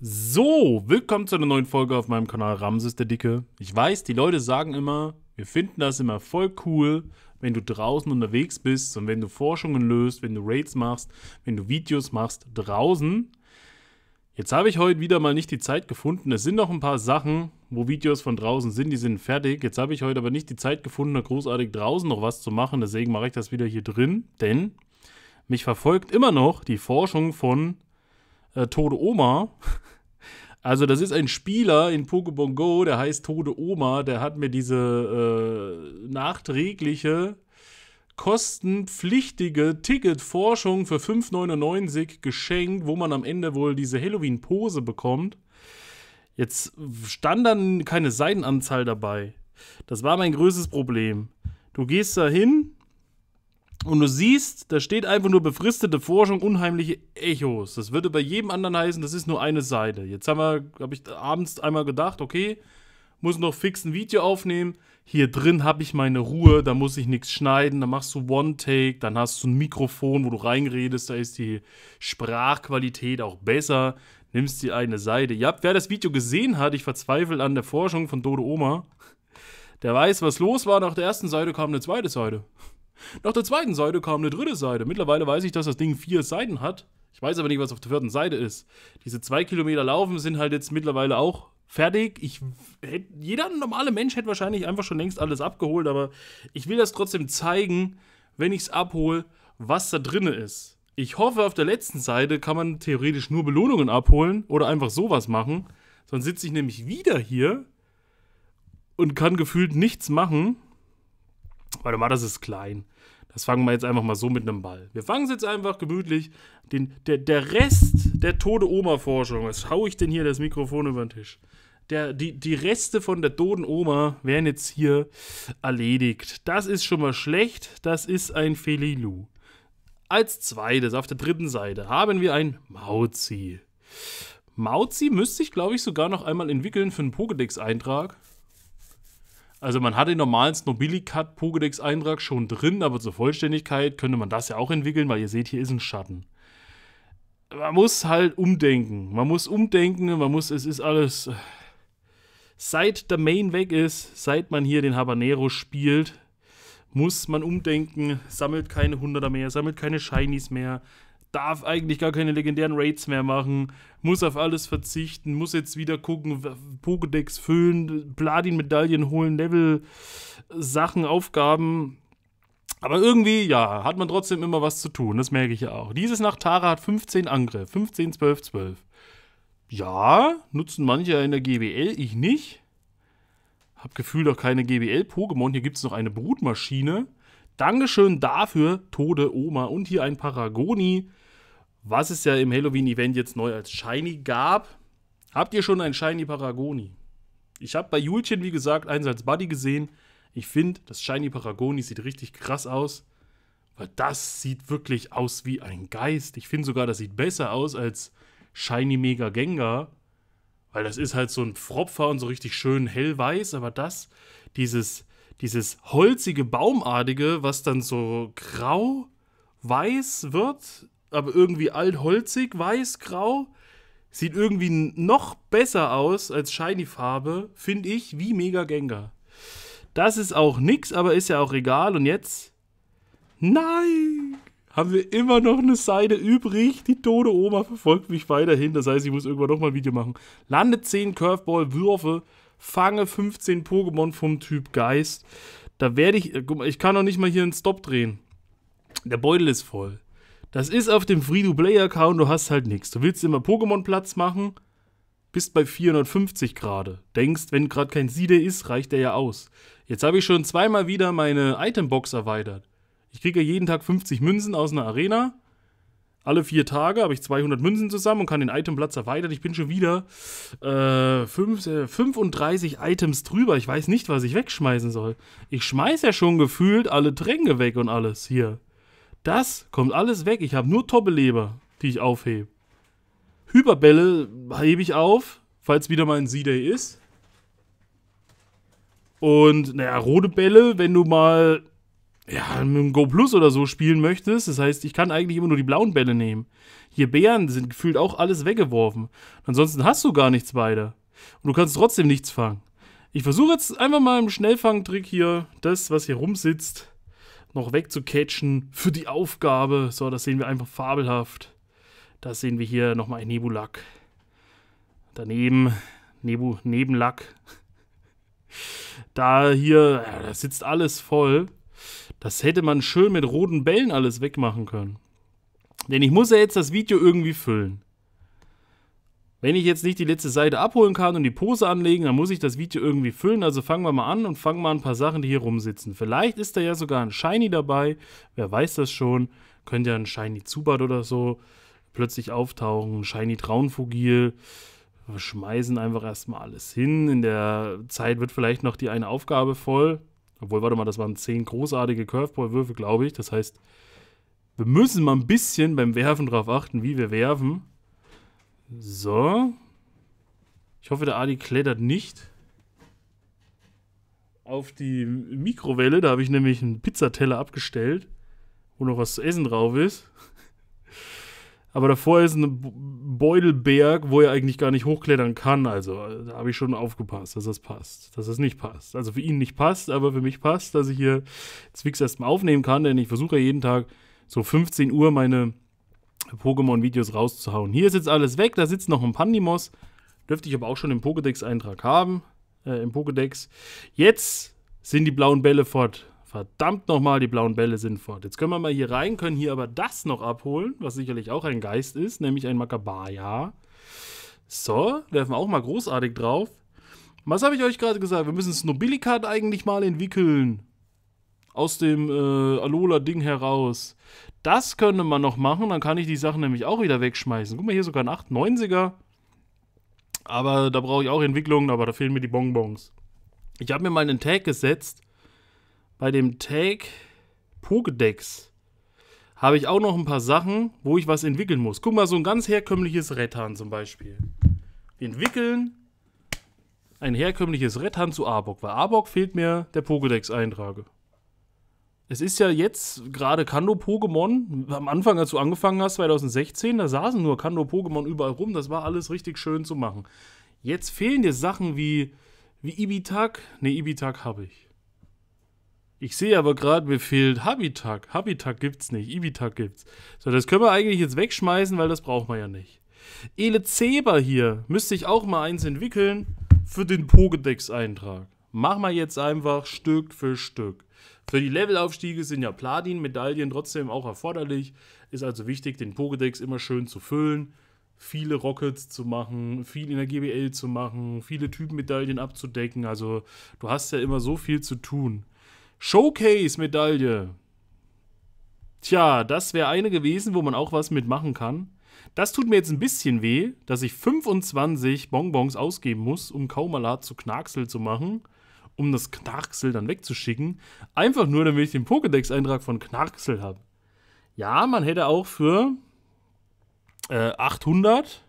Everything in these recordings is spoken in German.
So, willkommen zu einer neuen Folge auf meinem Kanal Ramses der Dicke. Ich weiß, die Leute sagen immer, wir finden das immer voll cool, wenn du draußen unterwegs bist und wenn du Forschungen löst, wenn du Raids machst, wenn du Videos machst draußen. Jetzt habe ich heute wieder mal nicht die Zeit gefunden. Es sind noch ein paar Sachen, wo Videos von draußen sind, die sind fertig. Jetzt habe ich heute aber nicht die Zeit gefunden, da großartig draußen noch was zu machen. Deswegen mache ich das wieder hier drin, denn mich verfolgt immer noch die Forschung von äh, Tode Oma. Also, das ist ein Spieler in Pokémon Go, der heißt Tode Oma, der hat mir diese äh, nachträgliche, kostenpflichtige Ticketforschung für 5,99 geschenkt, wo man am Ende wohl diese Halloween-Pose bekommt. Jetzt stand dann keine Seitenanzahl dabei. Das war mein größtes Problem. Du gehst da hin, und du siehst, da steht einfach nur befristete Forschung, unheimliche Echos. Das würde bei jedem anderen heißen, das ist nur eine Seite. Jetzt haben wir, habe ich abends einmal gedacht, okay, muss noch fix ein Video aufnehmen. Hier drin habe ich meine Ruhe, da muss ich nichts schneiden, da machst du One-Take, dann hast du ein Mikrofon, wo du reinredest, da ist die Sprachqualität auch besser, nimmst dir eine Seite. Ja, wer das Video gesehen hat, ich verzweifle an der Forschung von Dodo Oma, der weiß, was los war. Nach der ersten Seite kam eine zweite Seite. Nach der zweiten Seite kam eine dritte Seite. Mittlerweile weiß ich, dass das Ding vier Seiten hat. Ich weiß aber nicht, was auf der vierten Seite ist. Diese zwei Kilometer Laufen sind halt jetzt mittlerweile auch fertig. Ich, jeder normale Mensch hätte wahrscheinlich einfach schon längst alles abgeholt, aber ich will das trotzdem zeigen, wenn ich es abhole, was da drin ist. Ich hoffe, auf der letzten Seite kann man theoretisch nur Belohnungen abholen oder einfach sowas machen. Sonst sitze ich nämlich wieder hier und kann gefühlt nichts machen. Weil das ist klein. Das fangen wir jetzt einfach mal so mit einem Ball. Wir fangen es jetzt einfach gemütlich. Den, der, der Rest der Tode-Oma-Forschung, was haue ich denn hier das Mikrofon über den Tisch? Der, die, die Reste von der toten Oma werden jetzt hier erledigt. Das ist schon mal schlecht. Das ist ein Felilu. Als zweites, auf der dritten Seite, haben wir ein Mauzi. Mauzi müsste ich, glaube ich, sogar noch einmal entwickeln für einen Pokédex-Eintrag. Also man hat den normalen Snobilicat Pokédex Eintrag schon drin, aber zur Vollständigkeit könnte man das ja auch entwickeln, weil ihr seht, hier ist ein Schatten. Man muss halt umdenken. Man muss umdenken, man muss, es ist alles. Äh, seit der Main weg ist, seit man hier den Habanero spielt, muss man umdenken, sammelt keine Hunderter mehr, sammelt keine Shinies mehr, darf eigentlich gar keine legendären Raids mehr machen, muss auf alles verzichten, muss jetzt wieder gucken, Pokédex füllen, Platin-Medaillen holen, Level, Sachen, Aufgaben. Aber irgendwie, ja, hat man trotzdem immer was zu tun, das merke ich ja auch. Dieses Nachtara hat 15 Angriff, 15, 12, 12. Ja, nutzen manche in der GBL, ich nicht. Hab gefühlt auch keine GBL-Pokémon. Hier gibt es noch eine Brutmaschine. Dankeschön dafür, Tode Oma. Und hier ein Paragoni was es ja im Halloween-Event jetzt neu als Shiny gab. Habt ihr schon ein Shiny Paragoni? Ich habe bei Julchen, wie gesagt, eins als Buddy gesehen. Ich finde, das Shiny Paragoni sieht richtig krass aus. Weil das sieht wirklich aus wie ein Geist. Ich finde sogar, das sieht besser aus als Shiny Mega Gengar. Weil das ist halt so ein Pfropfer und so richtig schön hellweiß. Aber das, dieses, dieses holzige, baumartige, was dann so grau-weiß wird, aber irgendwie altholzig, weiß, grau. Sieht irgendwie noch besser aus als Shiny-Farbe, finde ich, wie Mega Gengar. Das ist auch nix, aber ist ja auch egal. Und jetzt? Nein! Haben wir immer noch eine Seite übrig. Die tote Oma verfolgt mich weiterhin. Das heißt, ich muss irgendwann nochmal ein Video machen. Lande 10 Curveball-Würfe. Fange 15 Pokémon vom Typ Geist. Da werde ich. Äh, guck mal, ich kann noch nicht mal hier einen Stop drehen. Der Beutel ist voll. Das ist auf dem Free-to-Play-Account, du hast halt nichts. Du willst immer Pokémon-Platz machen, bist bei 450 gerade. Denkst, wenn gerade kein Siede ist, reicht der ja aus. Jetzt habe ich schon zweimal wieder meine Itembox erweitert. Ich kriege ja jeden Tag 50 Münzen aus einer Arena. Alle vier Tage habe ich 200 Münzen zusammen und kann den Itemplatz erweitern. Ich bin schon wieder äh, fünf, äh, 35 Items drüber. Ich weiß nicht, was ich wegschmeißen soll. Ich schmeiße ja schon gefühlt alle Tränke weg und alles hier. Das kommt alles weg. Ich habe nur Tobbeleber, die ich aufhebe. Hyperbälle hebe ich auf, falls wieder mal ein C-Day ist. Und, naja, rote Bälle, wenn du mal ja, mit einem Go Plus oder so spielen möchtest. Das heißt, ich kann eigentlich immer nur die blauen Bälle nehmen. Hier Bären sind gefühlt auch alles weggeworfen. Ansonsten hast du gar nichts weiter. Und du kannst trotzdem nichts fangen. Ich versuche jetzt einfach mal im Schnellfangtrick hier das, was hier rumsitzt, noch wegzucatchen für die Aufgabe. So, das sehen wir einfach fabelhaft. Da sehen wir hier nochmal ein Nebulak. Daneben, Nebu, Nebenlack. Da hier, ja, da sitzt alles voll. Das hätte man schön mit roten Bällen alles wegmachen können. Denn ich muss ja jetzt das Video irgendwie füllen. Wenn ich jetzt nicht die letzte Seite abholen kann und die Pose anlegen, dann muss ich das Video irgendwie füllen. Also fangen wir mal an und fangen mal ein paar Sachen, die hier rumsitzen. Vielleicht ist da ja sogar ein Shiny dabei. Wer weiß das schon. Könnte ja ein Shiny Zubat oder so plötzlich auftauchen. Ein Shiny Traunfugil. Wir schmeißen einfach erstmal alles hin. In der Zeit wird vielleicht noch die eine Aufgabe voll. Obwohl, warte mal, das waren zehn großartige Curveball-Würfe, glaube ich. Das heißt, wir müssen mal ein bisschen beim Werfen darauf achten, wie wir werfen. So. Ich hoffe, der Adi klettert nicht auf die Mikrowelle. Da habe ich nämlich einen Pizzateller abgestellt, wo noch was zu essen drauf ist. Aber davor ist ein Beutelberg, wo er eigentlich gar nicht hochklettern kann. Also äh, da habe ich schon aufgepasst, dass das passt, dass das nicht passt. Also für ihn nicht passt, aber für mich passt, dass ich hier Zwicks erstmal aufnehmen kann, denn ich versuche ja jeden Tag so 15 Uhr meine Pokémon-Videos rauszuhauen. Hier ist jetzt alles weg, da sitzt noch ein Pandimos. Dürfte ich aber auch schon im Pokédex-Eintrag haben. Äh, Im Pokédex. Jetzt sind die blauen Bälle fort. Verdammt nochmal, die blauen Bälle sind fort. Jetzt können wir mal hier rein, können hier aber das noch abholen, was sicherlich auch ein Geist ist, nämlich ein Makabaya. So, werfen wir auch mal großartig drauf. Was habe ich euch gerade gesagt? Wir müssen Snobilikat eigentlich mal entwickeln aus dem äh, Alola-Ding heraus. Das könnte man noch machen, dann kann ich die Sachen nämlich auch wieder wegschmeißen. Guck mal, hier sogar ein 890er. Aber da brauche ich auch Entwicklungen, aber da fehlen mir die Bonbons. Ich habe mir mal einen Tag gesetzt. Bei dem Tag Pokedex habe ich auch noch ein paar Sachen, wo ich was entwickeln muss. Guck mal, so ein ganz herkömmliches Rettan zum Beispiel. Wir entwickeln ein herkömmliches Rettan zu Arbok, weil Arbok fehlt mir der Pokedex-Eintrag. Es ist ja jetzt gerade Kando-Pokémon. Am Anfang, als du angefangen hast, 2016, da saßen nur Kando-Pokémon überall rum. Das war alles richtig schön zu machen. Jetzt fehlen dir Sachen wie, wie Ibitag. Ne, Ibitak habe ich. Ich sehe aber gerade, mir fehlt Habitak. Habitag gibt's nicht, Ibitag gibt's. So, das können wir eigentlich jetzt wegschmeißen, weil das braucht man ja nicht. Elezeba hier müsste ich auch mal eins entwickeln für den Pokédex-Eintrag. Mach mal jetzt einfach Stück für Stück. Für die Levelaufstiege sind ja Platin-Medaillen trotzdem auch erforderlich. Ist also wichtig, den Pokédex immer schön zu füllen, viele Rockets zu machen, viel in der GBL zu machen, viele Typen-Medaillen abzudecken. Also du hast ja immer so viel zu tun. Showcase-Medaille. Tja, das wäre eine gewesen, wo man auch was mitmachen kann. Das tut mir jetzt ein bisschen weh, dass ich 25 Bonbons ausgeben muss, um Kaumalat zu Knacksel zu machen um das Knarksel dann wegzuschicken. Einfach nur, damit ich den Pokédex-Eintrag von Knarksel habe. Ja, man hätte auch für äh, 800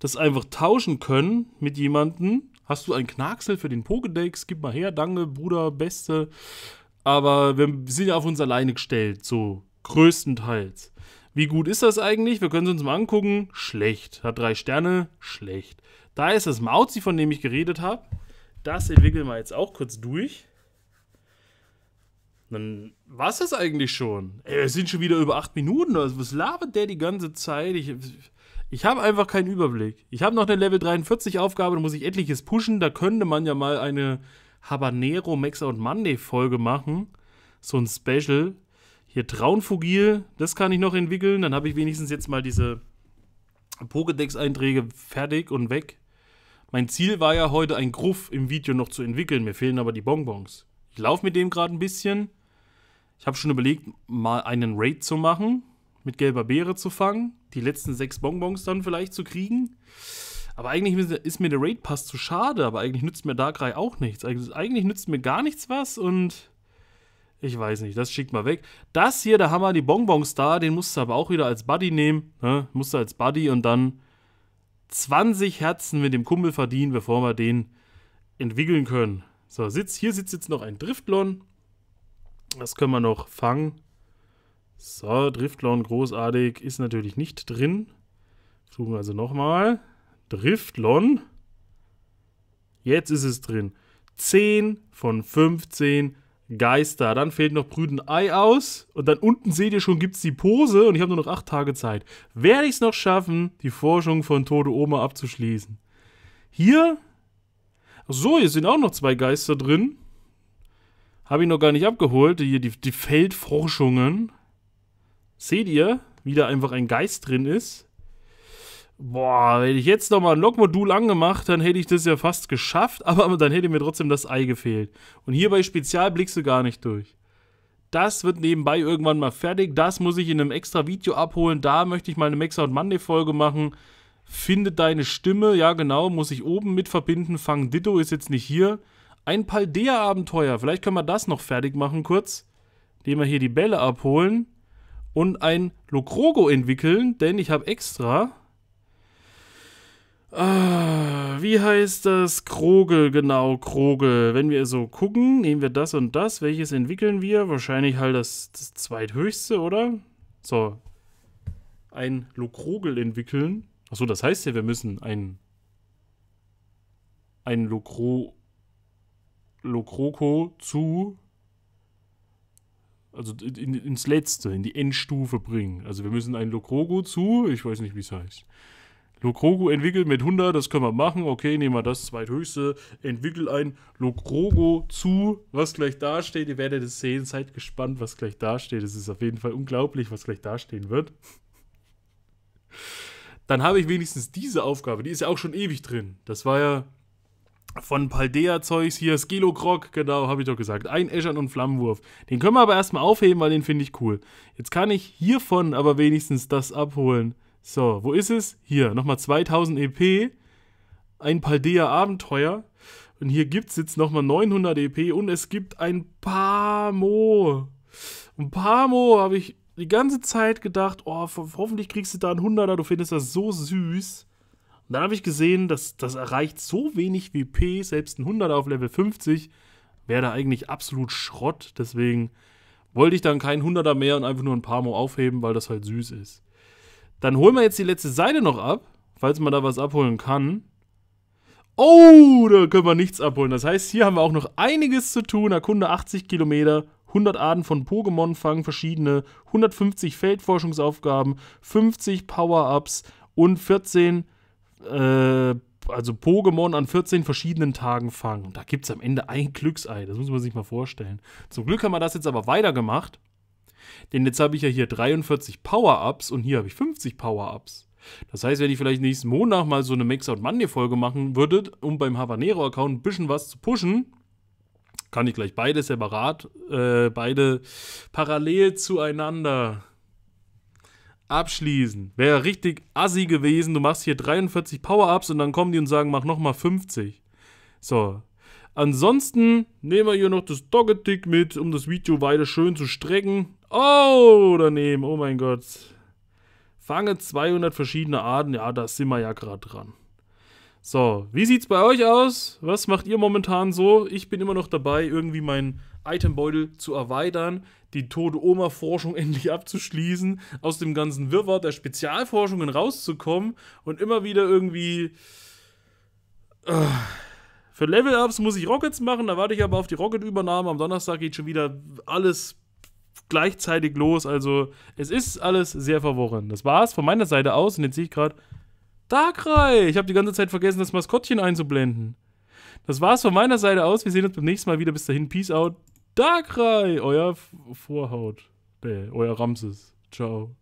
das einfach tauschen können mit jemandem. Hast du ein Knarksel für den Pokédex? Gib mal her, danke, Bruder, Beste. Aber wir sind ja auf uns alleine gestellt, so größtenteils. Wie gut ist das eigentlich? Wir können es uns mal angucken. Schlecht. Hat drei Sterne. Schlecht. Da ist das Mauzi, von dem ich geredet habe. Das entwickeln wir jetzt auch kurz durch. Dann war es das eigentlich schon. Ey, es sind schon wieder über acht Minuten. Also was labert der die ganze Zeit? Ich, ich habe einfach keinen Überblick. Ich habe noch eine Level 43 Aufgabe, da muss ich etliches pushen. Da könnte man ja mal eine Habanero Max und Monday Folge machen. So ein Special. Hier Traunfugil, das kann ich noch entwickeln. Dann habe ich wenigstens jetzt mal diese Pokédex-Einträge fertig und weg. Mein Ziel war ja heute ein Gruff im Video noch zu entwickeln, mir fehlen aber die Bonbons. Ich laufe mit dem gerade ein bisschen. Ich habe schon überlegt, mal einen Raid zu machen, mit gelber Beere zu fangen, die letzten sechs Bonbons dann vielleicht zu kriegen. Aber eigentlich ist mir der Raid Pass zu schade, aber eigentlich nützt mir Darkrai auch nichts. Also eigentlich nützt mir gar nichts was und ich weiß nicht, das schickt mal weg. Das hier, da haben wir die Bonbons da, den musst du aber auch wieder als Buddy nehmen. Ne? Musst du als Buddy und dann 20 Herzen mit dem Kumpel verdienen, bevor wir den entwickeln können. So, sitzt, hier sitzt jetzt noch ein Driftlon. Das können wir noch fangen. So, Driftlon großartig ist natürlich nicht drin. Suchen also nochmal. Driftlon. Jetzt ist es drin. 10 von 15 Geister. Dann fehlt noch Brüden Ei aus. Und dann unten seht ihr schon, gibt es die Pose. Und ich habe nur noch acht Tage Zeit. Werde ich es noch schaffen, die Forschung von Tode Oma abzuschließen? Hier. Ach so, hier sind auch noch zwei Geister drin. Habe ich noch gar nicht abgeholt. Hier die, die Feldforschungen. Seht ihr, wie da einfach ein Geist drin ist? Boah, hätte ich jetzt nochmal ein Log-Modul angemacht, dann hätte ich das ja fast geschafft, aber dann hätte mir trotzdem das Ei gefehlt. Und hier bei Spezial blickst du gar nicht durch. Das wird nebenbei irgendwann mal fertig. Das muss ich in einem extra Video abholen. Da möchte ich mal eine Max Out Monday Folge machen. Finde deine Stimme, ja genau, muss ich oben mit verbinden. Fang Ditto ist jetzt nicht hier. Ein Paldea-Abenteuer, vielleicht können wir das noch fertig machen kurz. Indem wir hier die Bälle abholen und ein Lokrogo entwickeln, denn ich habe extra Ah, wie heißt das? Krogel, genau, Krogel. Wenn wir so gucken, nehmen wir das und das. Welches entwickeln wir? Wahrscheinlich halt das, das zweithöchste, oder? So. Ein Lokrogel entwickeln. Achso, das heißt ja, wir müssen ein. Ein Lokro. Lokroko zu. Also in, ins letzte, in die Endstufe bringen. Also wir müssen ein Lokroko zu. Ich weiß nicht, wie es heißt. Lokrogo entwickelt mit 100, das können wir machen. Okay, nehmen wir das zweithöchste. Entwickelt ein Lokrogo zu, was gleich dasteht. Ihr werdet es sehen, seid gespannt, was gleich dasteht. Es ist auf jeden Fall unglaublich, was gleich dastehen wird. Dann habe ich wenigstens diese Aufgabe, die ist ja auch schon ewig drin. Das war ja von Paldea-Zeugs hier, Skelokrog, genau, habe ich doch gesagt. Ein Eschern und Flammenwurf. Den können wir aber erstmal aufheben, weil den finde ich cool. Jetzt kann ich hiervon aber wenigstens das abholen. So, wo ist es? Hier, nochmal 2000 EP, ein Paldea Abenteuer. Und hier gibt es jetzt nochmal 900 EP und es gibt ein Pamo. Ein Pamo habe ich die ganze Zeit gedacht, oh, hoffentlich kriegst du da ein 100er, du findest das so süß. Und dann habe ich gesehen, dass das erreicht so wenig WP, selbst ein 100er auf Level 50 wäre da eigentlich absolut Schrott. Deswegen wollte ich dann keinen 100er mehr und einfach nur ein Pamo aufheben, weil das halt süß ist. Dann holen wir jetzt die letzte Seite noch ab, falls man da was abholen kann. Oh, da können wir nichts abholen. Das heißt, hier haben wir auch noch einiges zu tun. Erkunde 80 Kilometer, 100 Arten von Pokémon fangen verschiedene, 150 Feldforschungsaufgaben, 50 Power-Ups und 14, äh, also Pokémon an 14 verschiedenen Tagen fangen. Und da gibt es am Ende ein Glücksei. Das muss man sich mal vorstellen. Zum Glück haben wir das jetzt aber weitergemacht. Denn jetzt habe ich ja hier 43 Power-Ups und hier habe ich 50 Power-Ups. Das heißt, wenn ich vielleicht nächsten Monat mal so eine Max Out money Folge machen würde, um beim Habanero-Account ein bisschen was zu pushen, kann ich gleich beide separat, äh, beide parallel zueinander abschließen. Wäre richtig assi gewesen, du machst hier 43 Power-Ups und dann kommen die und sagen, mach nochmal 50. So. Ansonsten nehmen wir hier noch das Doggetick mit, um das Video weiter schön zu strecken. Oh, daneben. Oh mein Gott. Fange 200 verschiedene Arten. Ja, da sind wir ja gerade dran. So, wie sieht's bei euch aus? Was macht ihr momentan so? Ich bin immer noch dabei, irgendwie meinen Itembeutel zu erweitern, die tote Oma-Forschung endlich abzuschließen, aus dem ganzen Wirrwarr der Spezialforschungen rauszukommen und immer wieder irgendwie. Äh, für Level-Ups muss ich Rockets machen, da warte ich aber auf die Rocket-Übernahme. Am Donnerstag geht schon wieder alles gleichzeitig los. Also es ist alles sehr verworren. Das war's von meiner Seite aus und jetzt sehe ich gerade, Darkrai, ich habe die ganze Zeit vergessen, das Maskottchen einzublenden. Das war's von meiner Seite aus. Wir sehen uns beim nächsten Mal wieder. Bis dahin, Peace out. Darkrai, euer Vorhaut. Bäh, euer Ramses. Ciao.